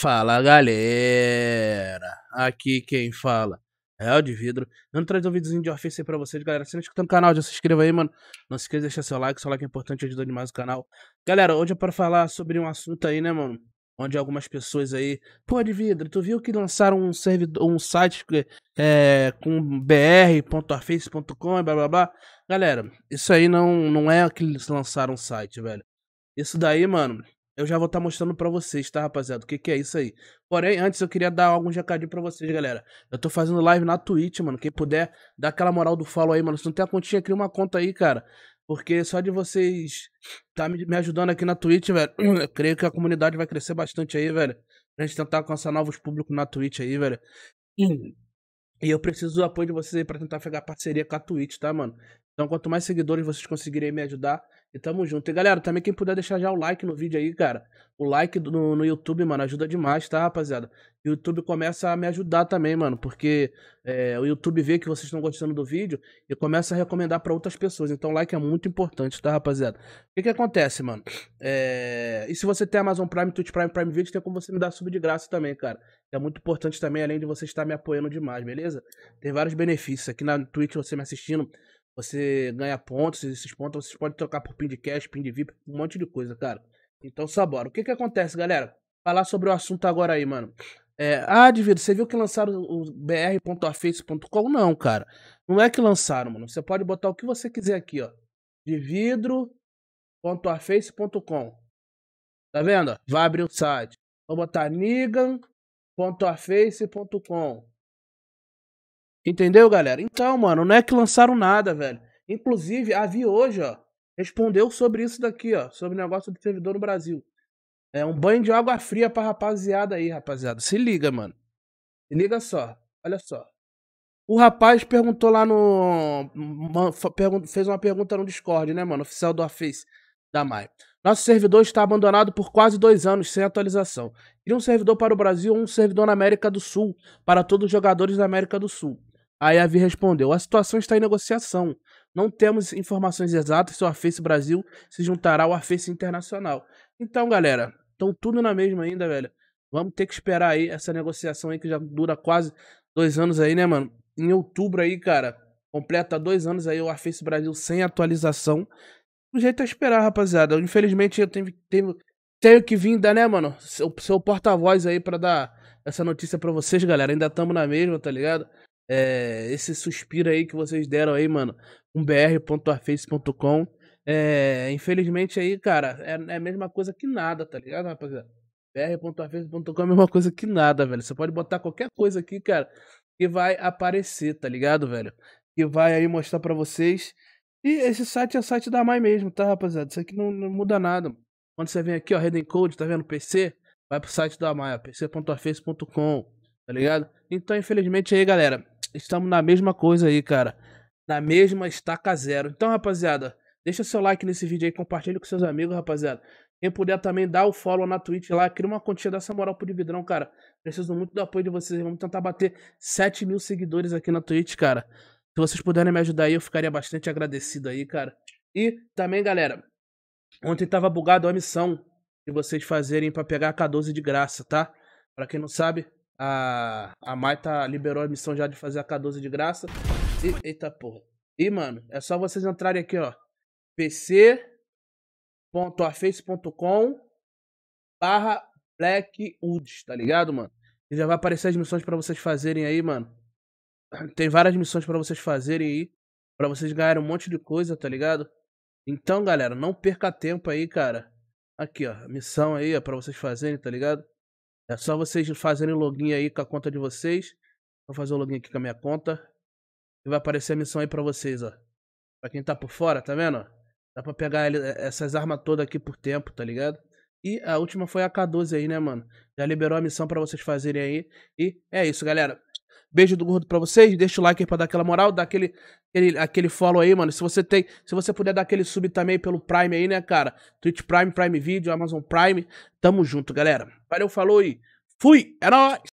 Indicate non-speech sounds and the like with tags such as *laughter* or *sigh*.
Fala galera, aqui quem fala é o de vidro. Eu não traz um de Office aí pra vocês, galera. Se não inscrito no canal, já se inscreva aí, mano. Não se esqueça de deixar seu like, seu like é importante, ajuda demais o canal. Galera, hoje é pra falar sobre um assunto aí, né, mano? Onde algumas pessoas aí. Pô, de vidro, tu viu que lançaram um servidor, um site é, com br.office.com e blá blá blá. Galera, isso aí não, não é que eles lançaram um site, velho. Isso daí, mano, eu já vou estar tá mostrando para vocês, tá, rapaziada? O que, que é isso aí. Porém, antes eu queria dar alguns recadinhos para vocês, galera. Eu tô fazendo live na Twitch, mano. Quem puder, dá aquela moral do follow aí, mano. Se não tem a continha, cria uma conta aí, cara. Porque só de vocês tá me ajudando aqui na Twitch, velho, *clears throat* eu creio que a comunidade vai crescer bastante aí, velho. Pra gente tentar alcançar novos públicos na Twitch aí, velho. *clears throat* E eu preciso do apoio de vocês aí pra tentar pegar parceria com a Twitch, tá, mano? Então, quanto mais seguidores vocês conseguirem me ajudar, e tamo junto. E galera, também quem puder deixar já o like no vídeo aí, cara. O like no, no YouTube, mano, ajuda demais, tá, rapaziada? O YouTube começa a me ajudar também, mano, porque é, o YouTube vê que vocês estão gostando do vídeo e começa a recomendar para outras pessoas. Então, like é muito importante, tá, rapaziada? O que que acontece, mano? É... E se você tem Amazon Prime, Twitch Prime, Prime Video, tem como você me dar sub de graça também, cara. É muito importante também, além de você estar me apoiando demais, beleza? Tem vários benefícios. Aqui na Twitch, você me assistindo, você ganha pontos, e esses pontos você pode trocar por pin de cash, pin de VIP, um monte de coisa, cara. Então, sabora. O que que acontece, galera? Falar sobre o assunto agora aí, mano. É, ah, Divido, você viu que lançaram o br.aface.com? Não, cara. Não é que lançaram, mano. Você pode botar o que você quiser aqui, ó. Dividro.aface.com. Tá vendo? Vai abrir o site. Vou botar nigan.aface.com. Entendeu, galera? Então, mano, não é que lançaram nada, velho. Inclusive, a Vi hoje, ó, respondeu sobre isso daqui, ó, sobre o negócio do servidor no Brasil. É um banho de água fria pra rapaziada aí, rapaziada. Se liga, mano. Se liga só. Olha só. O rapaz perguntou lá no. Fez uma pergunta no Discord, né, mano? Oficial do Face da MAI. Nosso servidor está abandonado por quase dois anos sem atualização. Cria um servidor para o Brasil um servidor na América do Sul, para todos os jogadores da América do Sul. Aí a Vi respondeu: A situação está em negociação. Não temos informações exatas se o Aface Brasil se juntará ao Aface Internacional. Então, galera, estão tudo na mesma ainda, velho. Vamos ter que esperar aí essa negociação aí que já dura quase dois anos aí, né, mano? Em outubro aí, cara, completa dois anos aí o Aface Brasil sem atualização. O jeito é esperar, rapaziada. Infelizmente eu tenho, tenho, tenho que vir dar, né, mano? Seu, seu porta-voz aí para dar essa notícia para vocês, galera. Ainda estamos na mesma, tá ligado? é, esse suspiro aí que vocês deram aí, mano. Um br.arface.com. É, infelizmente aí, cara, é, é, a mesma coisa que nada, tá ligado, rapaziada? br.arface.com é a mesma coisa que nada, velho. Você pode botar qualquer coisa aqui, cara, que vai aparecer, tá ligado, velho? Que vai aí mostrar para vocês. E esse site é o site da Mai mesmo, tá, rapaziada? Isso aqui não, não muda nada. Quando você vem aqui, ó, Reden Code, tá vendo? PC, vai pro site da Maia, pc.arface.com, tá ligado? Então, infelizmente aí, galera, Estamos na mesma coisa aí, cara. Na mesma estaca zero. Então, rapaziada, deixa seu like nesse vídeo aí, compartilha com seus amigos, rapaziada. Quem puder também dá o follow na Twitch lá, cria uma quantia dessa moral pro Dividrão, cara. Preciso muito do apoio de vocês. Vamos tentar bater 7 mil seguidores aqui na Twitch, cara. Se vocês puderem me ajudar aí, eu ficaria bastante agradecido aí, cara. E também, galera, ontem tava bugado a missão de vocês fazerem para pegar a K12 de graça, tá? Para quem não sabe, a, a Maita liberou a missão já de fazer a K12 de graça. E, eita porra. E, mano, é só vocês entrarem aqui, ó. pc.aface.com barra Blackwoods, tá ligado, mano? E já vai aparecer as missões para vocês fazerem aí, mano. *clears throat* Tem várias missões para vocês fazerem aí. para vocês ganharem um monte de coisa, tá ligado? Então, galera, não perca tempo aí, cara. Aqui, ó. Missão aí, ó, pra vocês fazerem, tá ligado? É só vocês fazerem login aí com a conta de vocês. Vou fazer o login aqui com a minha conta. E vai aparecer a missão aí pra vocês, ó. Pra quem tá por fora, tá vendo? Dá pra pegar é, essas armas todas aqui por tempo, tá ligado? E a última foi a K12 aí, né, mano? Já liberou a missão pra vocês fazerem aí. E é isso, galera. Beijo do gordo pra vocês. Deixa o like aí pra dar aquela moral, dá aquele, aquele, aquele follow aí, mano. Se você tem, se você puder dar aquele sub também pelo Prime aí, né, cara? Twitch Prime, Prime Video, Amazon Prime. Tamo junto, galera. Valeu, falou e fui! É nóis!